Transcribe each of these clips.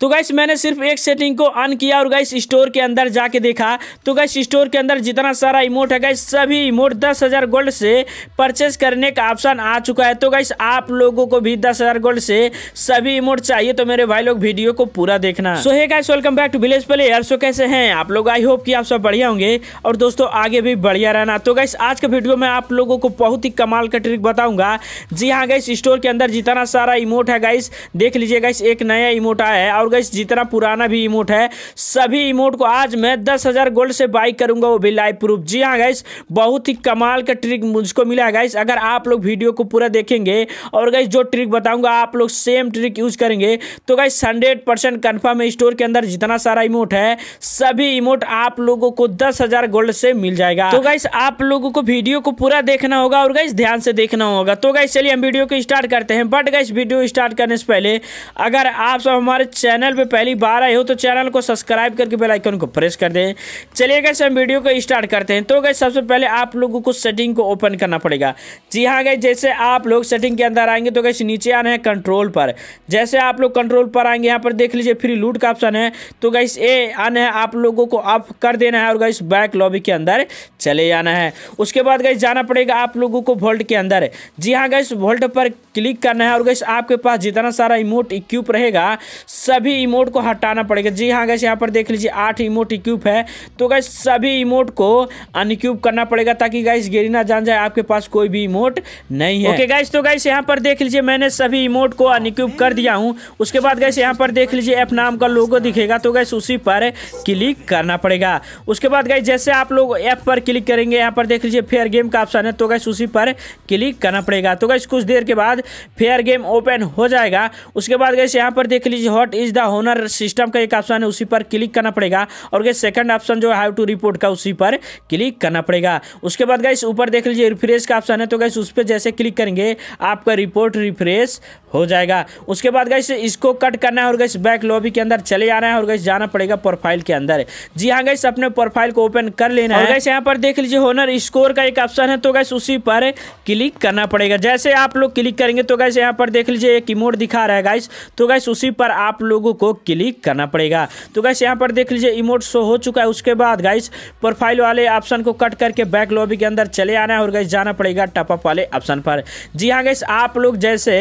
तो गाइस मैंने सिर्फ एक सेटिंग को ऑन किया और गाइस स्टोर के अंदर जाके देखा तो गाइस स्टोर के अंदर जितना सारा इमोट है गाइस सभी इमोट दस हज़ार गोल्ड से परचेज करने का ऑप्शन आ चुका है तो गाइस आप लोगों को भी दस हज़ार गोल्ड से सभी इमोट चाहिए तो मेरे भाई लोग वीडियो को पूरा देखना सो है guys welcome back to village यार सो कैसे हैं आप लोग आई होप कि आप सब बढ़िया होंगे और दोस्तों आगे भी बढ़िया रहना तो गाइस आज के वीडियो में आप लोगों को बहुत ही कमाल का ट्रिक बताऊंगा जी हाँ गाइस स्टोर के अंदर जितना सारा इमोट है गाइस देख लीजिए गाइस एक नया इमोट आया है और गई जितना पुराना भी इमोट है सभी इमोट को आज मैं दस हज़ार गोल्ड से बाई करूंगा वो भी लाइव प्रूफ जी हाँ गैस बहुत ही कमाल का ट्रिक मुझको मिला है गाइस अगर आप लोग वीडियो को पूरा देखेंगे और गैस जो ट्रिक बताऊंगा आप लोग सेम ट्रिक यूज करेंगे तो guys hundred percent confirm store के अंदर जितना सारा इमोट है सभी इमोट आप लोगों को दस गोल्ड से मिल जाएगा तो गाइस आप लोगों को वीडियो को पूरा देखना होगा और गाइस ध्यान से देखना होगा तो गाइस चलिए हम वीडियो को स्टार्ट करते हैं बट गाइस वीडियो स्टार्ट करने से पहले अगर आप सब हमारे चैनल चैनल पे पहली बार आए हो तो चैनल को सब्सक्राइब करके बेल आइकन को प्रेस कर दें चलिए गए हम वीडियो को स्टार्ट करते हैं तो गए सबसे पहले आप लोगों को सेटिंग को ओपन करना पड़ेगा जी हाँ गए जैसे आप लोग सेटिंग के अंदर आएंगे तो कैसे नीचे आना है कंट्रोल पर जैसे आप लोग कंट्रोल पर आएंगे यहाँ पर देख लीजिए फ्री लूट का ऑप्शन है तो गैस ए आना है आप लोगों को ऑफ कर देना है और गई बैक लॉबी के अंदर चले जाना है उसके बाद गैस जाना पड़ेगा आप लोगों को वोल्ट के अंदर जी हाँ गैस वोल्ट पर क्लिक करना है और गैस आपके पास जितना सारा इमोट इक्यूप रहेगा सभी सभी इमोट को हटाना पड़ेगा जी हाँ गैस यहाँ पर देख लीजिए आठ इमोट इक्यूब है तो गैस सभी इमोट को अनक्यूब करना पड़ेगा ताकि गैस गेरी ना जान जाए आपके पास कोई भी इमोट नहीं है ओके गैस तो गैस यहाँ पर देख लीजिए मैंने सभी इमोट को अनक्यूब कर दिया हूँ उसके बाद गैस यहाँ पर देख लीजिए ऐप नाम का लोगो दिखेगा तो गैस उसी पर क्लिक करना पड़ेगा उसके बाद गैस जैसे आप लोग ऐप पर क्लिक करेंगे यहाँ पर देख लीजिए फेयर गेम का ऑप्शन है तो गैस उसी पर क्लिक करना पड़ेगा तो गैस कुछ देर के बाद फेयर गेम ओपन हो जाएगा उसके बाद गैस यहाँ पर देख लीजिए what is the the honour system का एक ऑप्शन है उसी पर क्लिक करना पड़ेगा और गई सेकंड ऑप्शन जो है हाउ टू रिपोर्ट का उसी पर क्लिक करना पड़ेगा उसके बाद गाइस ऊपर देख लीजिए रिफ्रेश का ऑप्शन है तो गाइस उस पर जैसे क्लिक करेंगे आपका रिपोर्ट रिफ्रेश हो जाएगा उसके बाद गाइस इसको कट करना है और गाइस बैक लॉबी के अंदर चले आना है और गाइस जाना पड़ेगा प्रोफाइल के अंदर जी हाँ गाइस अपने प्रोफाइल को ओपन कर लेना है गाइस यहाँ पर देख लीजिए होनर स्कोर का एक ऑप्शन है तो गाइस उसी पर क्लिक करना पड़ेगा जैसे आप लोग क्लिक करेंगे तो गाइस यहाँ पर देख लीजिए एक इमोट दिखा रहा है गाइस तो गाइस उसी पर आप लोग लोगों को क्लिक करना पड़ेगा तो गाइस यहाँ पर देख लीजिए इमोट शो हो चुका है उसके बाद गाइस प्रोफाइल वाले ऑप्शन को कट करके बैक लॉबी के अंदर चले आना है और गाइस जाना पड़ेगा टपअप वाले ऑप्शन पर जी हाँ गाइस आप लोग जैसे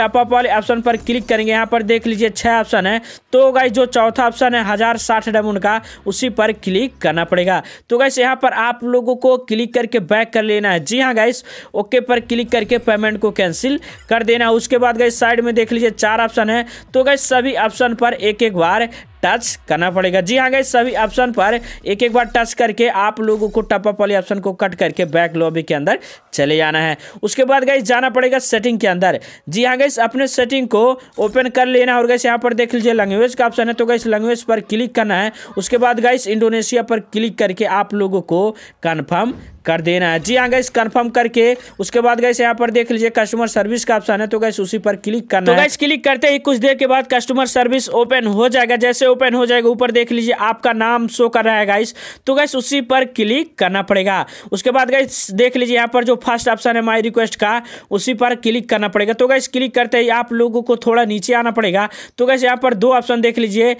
टपअप वाले ऑप्शन पर क्लिक करेंगे यहाँ पर देख लीजिए छः ऑप्शन है तो गाइस जो चौथा ऑप्शन है हज़ार साठ डमून का उसी पर क्लिक करना पड़ेगा तो गाइस यहाँ पर आप लोगों को क्लिक करके बैक कर लेना है जी हाँ गाइस ओके पर क्लिक करके पेमेंट को कैंसिल कर देना उसके बाद गाइस साइड में देख लीजिए चार ऑप्शन है तो गाइस सभी ऑप्शन ऑप्शन पर एक एक बार टच करना पड़ेगा जी हाँ गई सभी ऑप्शन पर एक एक बार टच करके आप लोगों को टपअप वाले ऑप्शन को कट करके बैक लॉबी के अंदर चले जाना है उसके बाद गई जाना पड़ेगा सेटिंग के अंदर जी हाँ गई अपने सेटिंग को ओपन कर लेना और गैस यहाँ पर देख लीजिए लैंग्वेज का ऑप्शन है तो गई लैंग्वेज पर क्लिक करना है उसके बाद गाइस इंडोनेशिया पर क्लिक करके आप लोगों को कन्फर्म कर देना है जी हाँ गैस कन्फर्म करके उसके बाद गैस यहाँ पर देख लीजिए कस्टमर सर्विस का ऑप्शन है तो गैस उसी पर क्लिक करना तो गैस क्लिक करते ही कुछ देर के बाद कस्टमर सर्विस ओपन हो जाएगा जैसे ओपन हो जाएगा ऊपर देख लीजिए आपका नाम शो कर रहा है गाइस तो गाइस उसी पर क्लिक करना पड़ेगा उसके बाद गाइस देख लीजिए यहाँ पर जो फर्स्ट ऑप्शन है माई रिक्वेस्ट का उसी पर क्लिक करना पड़ेगा तो गाइस क्लिक करते ही आप लोगों को थोड़ा नीचे आना पड़ेगा तो गैस यहाँ पर दो ऑप्शन देख लीजिए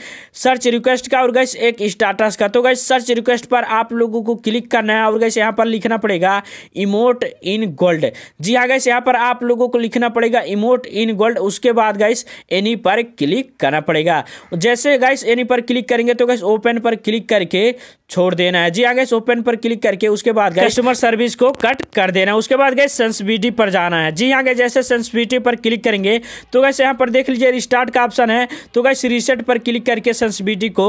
सर्च रिक्वेस्ट का और गैस एक स्टाटस का तो गैस सर्च रिक्वेस्ट पर आप लोगों को क्लिक करना है और गैस यहाँ पर लिखना पड़ेगा इमोट इन गोल्ड जी हाँ गैस यहाँ पर आप लोगों को लिखना पड़ेगा इमोट इन गोल्ड उसके बाद गैस एनी पर क्लिक करना पड़ेगा जैसे गैस गैस एनी पर क्लिक करेंगे तो गैस ओपन पर क्लिक करके छोड़ देना है जी हाँ गैस ओपन पर क्लिक करके उसके बाद कस्टमर सर्विस को कट कर देना है उसके बाद गैस सेंसबिटी पर जाना है जी हाँ गैस जैसे सेंसबिटी पर क्लिक करेंगे तो गैस यहाँ पर देख लीजिए रिस्टार्ट का ऑप्शन है तो गैस रीसेट पर क्लिक करके सेंसबिटी को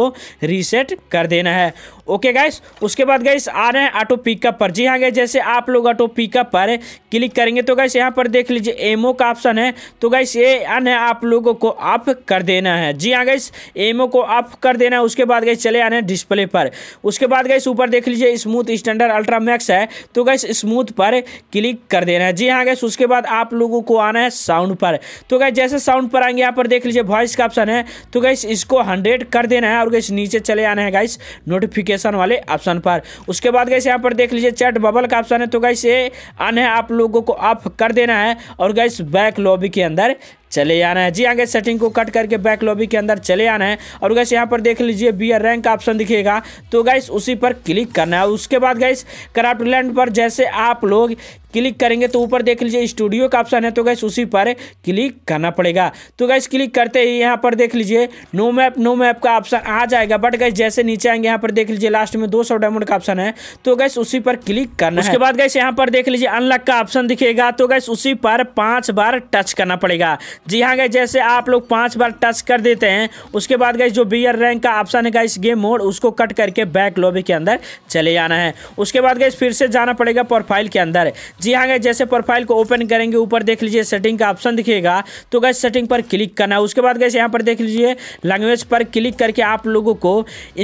रीसेट कर देना है ओके गैस उसके बाद गैस आ रहे हैं ऑटो पिकअप पर जी हाँ गैस जैसे आप लोग ऑटो पिकअप पर क्लिक करेंगे तो गैस यहाँ पर देख लीजिए एमओ का ऑप्शन है तो गैस ये अन आप लोगों को ऑफ कर देना है जी हाँ गैस एमओ को को अप कर देना है उसके बाद गए चले आने डिस्प्ले पर उसके बाद गए ऊपर देख लीजिए स्मूथ स्टैंडर्ड अल्ट्रा मैक्स है तो गैस स्मूथ पर क्लिक कर देना है जी हाँ गैस उसके बाद आप लोगों को आना है साउंड पर तो गैस जैसे साउंड पर आएंगे यहाँ पर देख लीजिए वॉइस का ऑप्शन है तो गैस इसको हंड्रेड कर देना है और गैस नीचे चले आना है गाइस नोटिफिकेशन वाले ऑप्शन पर उसके बाद गैस यहाँ पर देख लीजिए चैट बबल का ऑप्शन है तो गैस ये अन है आप लोगों को ऑफ कर देना है और गैस बैक लॉबी के अंदर चले आना है जी आगे सेटिंग को कट करके बैक लॉबी के अंदर चले आना है और गैस यहाँ पर देख लीजिए बी रैंक का ऑप्शन दिखेगा तो गैस उसी पर क्लिक करना है उसके बाद गैस क्राफ्ट लैंड पर जैसे आप लोग क्लिक करेंगे तो ऊपर देख लीजिए स्टूडियो का ऑप्शन है तो गैस उसी पर क्लिक करना पड़ेगा तो गैस क्लिक करते ही यहाँ पर देख लीजिए नो मैप नो मैप का ऑप्शन आ जाएगा बट गैस जैसे नीचे आएंगे यहाँ पर देख लीजिए लास्ट में सौ डायमंड का ऑप्शन है तो गैस उसी पर क्लिक करना उसके बाद गैस यहाँ पर देख लीजिए अनलॉक का ऑप्शन दिखेगा तो गैस उसी पर पाँच बार टच करना पड़ेगा जी हाँ गए जैसे आप लोग पाँच बार टच कर देते हैं उसके बाद गए जो बियर रैंक का ऑप्शन है इस गेम मोड उसको कट करके बैक लॉबी के अंदर चले जाना है उसके बाद गए फिर से जाना पड़ेगा प्रोफाइल के अंदर जी हाँ गए जैसे प्रोफाइल को ओपन करेंगे ऊपर देख लीजिए सेटिंग का ऑप्शन दिखेगा तो गए सेटिंग पर क्लिक करना है उसके बाद गए यहाँ पर देख लीजिए लैंग्वेज पर क्लिक करके आप लोगों को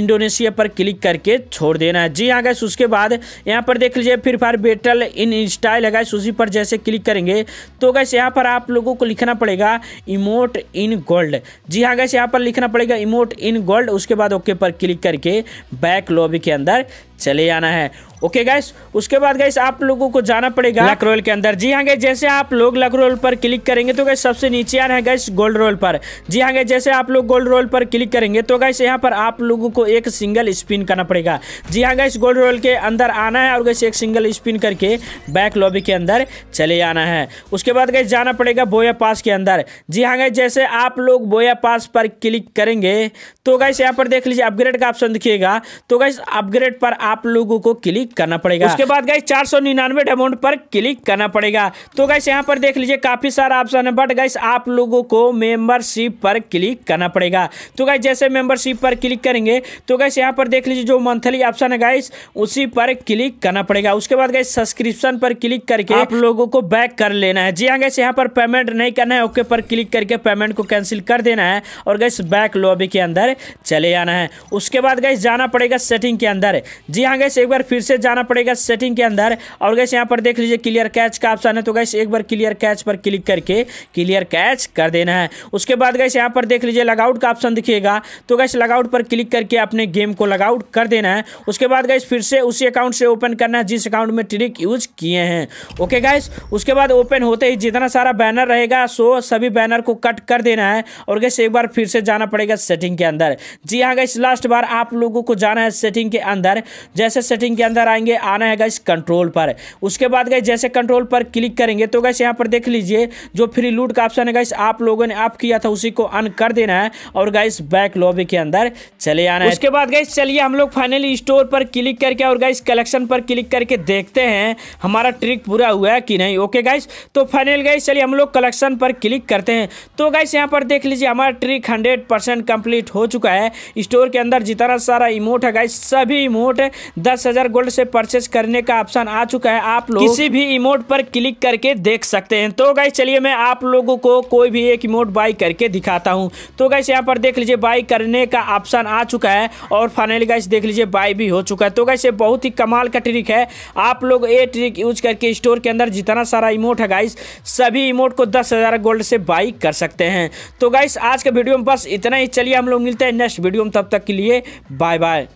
इंडोनेशिया पर क्लिक करके छोड़ देना है जी हाँ गैस उसके बाद यहाँ पर देख लीजिए फिर फायर बेटल इन स्टाइल है गैस उसी पर जैसे क्लिक करेंगे तो गैस यहाँ पर आप लोगों को लिखना पड़ेगा पड़ेगा इमोट इन गोल्ड जी हाँ गैस यहाँ पर लिखना पड़ेगा इमोट इन गोल्ड उसके बाद ओके पर क्लिक करके बैक लॉबी के अंदर चले जाना है ओके गाइस उसके बाद गाइस आप लोगों को जाना पड़ेगा लकरोल के अंदर जी हाँ गाइस जैसे आप लोग लकरोल पर क्लिक करेंगे तो गाइस सबसे नीचे आना है गाइस गोल्ड रोल पर जी हाँ गाइस जैसे आप लोग गोल्ड रोल पर क्लिक करेंगे तो गाइस यहाँ पर आप लोगों को एक सिंगल स्पिन करना पड़ेगा जी हाँ गाइस गोल्ड रोल के अंदर आना है और गैस एक सिंगल स्पिन करके बैक लॉबी के अंदर चले आना है उसके बाद गैस जाना पड़ेगा बोया पास के अंदर जी हाँ गए जैसे आप लोग बोया पास पर क्लिक करेंगे तो गाइस यहाँ पर देख लीजिए अपग्रेड का ऑप्शन दिखिएगा तो गाइस अपग्रेड पर आप लोगों को क्लिक करना पड़ेगा उसके बाद गाइस चार सौ निन्यानवे अमाउंट पर क्लिक करना पड़ेगा तो गाइस यहाँ पर देख लीजिए काफी सारा ऑप्शन है बट गाइस आप लोगों को मेंबरशिप पर क्लिक करना पड़ेगा तो गाइस जैसे मेंबरशिप पर क्लिक करेंगे तो गाइस यहाँ पर देख लीजिए जो मंथली ऑप्शन है गाइस उसी पर क्लिक करना पड़ेगा उसके बाद गाइस सब्सक्रिप्शन पर क्लिक करके आप लोगों को बैक कर लेना है जी हाँ गैस यहाँ पर पेमेंट नहीं करना है ओके पर क्लिक करके पेमेंट को कैंसिल कर देना है और गैस बैक लॉबी के अंदर चले जाना है उसके बाद गैस जाना पड़ेगा सेटिंग के अंदर जी हाँ गैस एक बार फिर से जाना पड़ेगा सेटिंग के अंदर और गैस यहाँ पर देख लीजिए क्लियर कैच का ऑप्शन है तो गैस एक बार क्लियर कैच पर क्लिक करके क्लियर कैच कर देना है उसके बाद गैस यहाँ पर देख लीजिए लगआउट का ऑप्शन दिखेगा तो गैस लगआउट पर क्लिक करके अपने गेम को लगआउट कर देना है उसके बाद गैस फिर से उसी अकाउंट से ओपन करना है जिस अकाउंट में ट्रिक यूज किए हैं ओके गैस उसके बाद ओपन होते ही जितना सारा बैनर रहेगा सो सभी बैनर को कट कर देना है और गैस एक बार फिर से जाना पड़ेगा सेटिंग के अंदर जी हाँ गैस लास्ट बार आप लोगों को जाना है सेटिंग के अंदर जैसे सेटिंग के अंदर आएंगे आना है गैस कंट्रोल पर उसके बाद गए जैसे कंट्रोल पर क्लिक करेंगे तो गैस यहाँ पर देख लीजिए जो फ्री लूट का ऑप्शन है गैस आप लोगों ने आप किया था उसी को अन कर देना है और गैस बैक लॉबी के अंदर चले आना उसके बाद गाइस चलिए हम लोग फाइनली स्टोर पर क्लिक करके और गाइस कलेक्शन पर क्लिक करके देखते हैं हमारा ट्रिक पूरा हुआ है कि नहीं ओके गाइस तो फाइनल गाइस चलिए हम लोग कलेक्शन पर क्लिक करते हैं तो गाइस यहाँ पर देख लीजिए हमारा ट्रिक हंड्रेड परसेंट कम्प्लीट हो चुका है स्टोर के अंदर जितना सारा इमोट है गाइस सभी इमोट दस हज़ार गोल्ड से परचेज करने का ऑप्शन आ चुका है आप लोग किसी भी इमोट पर क्लिक करके देख सकते हैं तो गाइस चलिए मैं आप लोगों को कोई भी एक इमोट बाई करके दिखाता हूँ तो गाइस यहाँ पर देख लीजिए बाई करने का ऑप्शन आ चुका है और फाइनली गाइस देख लीजिए बाय भी हो चुका है तो गाइस ये बहुत ही कमाल का ट्रिक है आप लोग ये ट्रिक यूज करके स्टोर के अंदर जितना सारा इमोट है गाइस सभी इमोट को दस हज़ार गोल्ड से बाई कर सकते हैं तो गाइस आज के वीडियो में बस इतना ही चलिए हम लोग मिलते हैं नेक्स्ट वीडियो में तब तक के लिए बाय बाय